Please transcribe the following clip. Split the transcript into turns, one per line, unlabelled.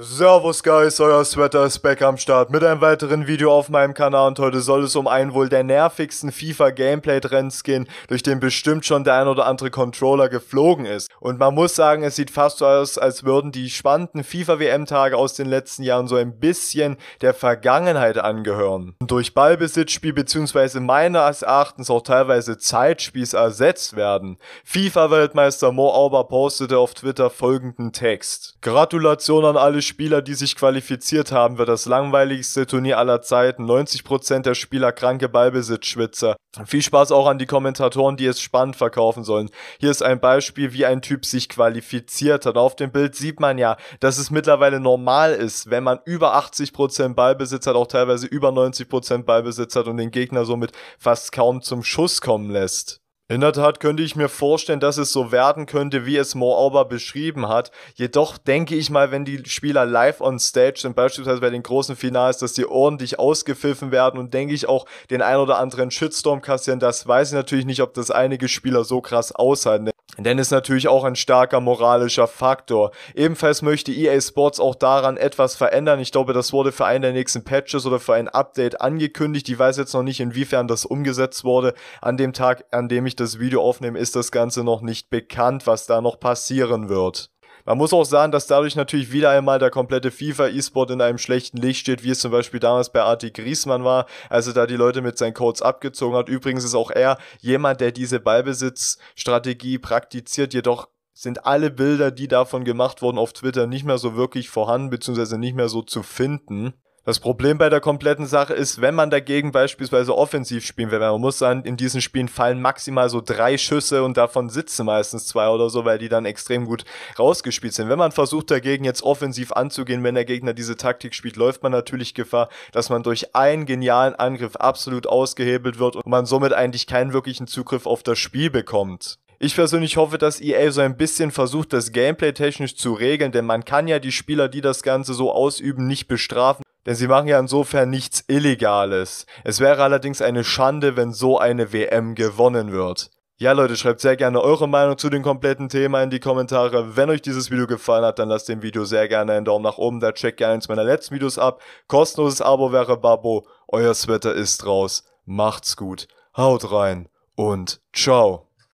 Servus Guys, euer Sweater ist back am Start mit einem weiteren Video auf meinem Kanal und heute soll es um einen wohl der nervigsten FIFA Gameplay Trends gehen, durch den bestimmt schon der ein oder andere Controller geflogen ist. Und man muss sagen, es sieht fast so aus, als würden die spannenden FIFA WM Tage aus den letzten Jahren so ein bisschen der Vergangenheit angehören. Und durch Ballbesitzspiel bzw. meines Erachtens auch teilweise Zeitspiels ersetzt werden. FIFA Weltmeister Mo Auber postete auf Twitter folgenden Text. Gratulation an alle alle Spieler, die sich qualifiziert haben, wird das langweiligste Turnier aller Zeiten. 90% der Spieler kranke Ballbesitzschwitzer. Viel Spaß auch an die Kommentatoren, die es spannend verkaufen sollen. Hier ist ein Beispiel, wie ein Typ sich qualifiziert hat. Auf dem Bild sieht man ja, dass es mittlerweile normal ist, wenn man über 80% Ballbesitz hat, auch teilweise über 90% Ballbesitz hat und den Gegner somit fast kaum zum Schuss kommen lässt. In der Tat könnte ich mir vorstellen, dass es so werden könnte, wie es Mo Auber beschrieben hat. Jedoch denke ich mal, wenn die Spieler live on stage sind, beispielsweise bei den großen Finals, dass die ordentlich ausgepfiffen werden und denke ich auch den ein oder anderen Shitstorm kassieren. Das weiß ich natürlich nicht, ob das einige Spieler so krass aushalten denn ist natürlich auch ein starker moralischer Faktor. Ebenfalls möchte EA Sports auch daran etwas verändern. Ich glaube, das wurde für einen der nächsten Patches oder für ein Update angekündigt. Ich weiß jetzt noch nicht, inwiefern das umgesetzt wurde. An dem Tag, an dem ich das Video aufnehme, ist das Ganze noch nicht bekannt, was da noch passieren wird. Man muss auch sagen, dass dadurch natürlich wieder einmal der komplette FIFA-E-Sport in einem schlechten Licht steht, wie es zum Beispiel damals bei Arti Griesmann war, also da die Leute mit seinen Codes abgezogen hat. Übrigens ist auch er jemand, der diese Ballbesitzstrategie praktiziert, jedoch sind alle Bilder, die davon gemacht wurden auf Twitter, nicht mehr so wirklich vorhanden, beziehungsweise nicht mehr so zu finden. Das Problem bei der kompletten Sache ist, wenn man dagegen beispielsweise offensiv spielen will, man muss sagen, in diesen Spielen fallen maximal so drei Schüsse und davon sitzen meistens zwei oder so, weil die dann extrem gut rausgespielt sind. Wenn man versucht dagegen jetzt offensiv anzugehen, wenn der Gegner diese Taktik spielt, läuft man natürlich Gefahr, dass man durch einen genialen Angriff absolut ausgehebelt wird und man somit eigentlich keinen wirklichen Zugriff auf das Spiel bekommt. Ich persönlich hoffe, dass EA so ein bisschen versucht, das Gameplay technisch zu regeln, denn man kann ja die Spieler, die das Ganze so ausüben, nicht bestrafen. Denn sie machen ja insofern nichts Illegales. Es wäre allerdings eine Schande, wenn so eine WM gewonnen wird. Ja Leute, schreibt sehr gerne eure Meinung zu dem kompletten Thema in die Kommentare. Wenn euch dieses Video gefallen hat, dann lasst dem Video sehr gerne einen Daumen nach oben da, checkt gerne eins meiner letzten Videos ab. Kostenloses Abo wäre Babo, euer Sweater ist raus, macht's gut, haut rein und ciao.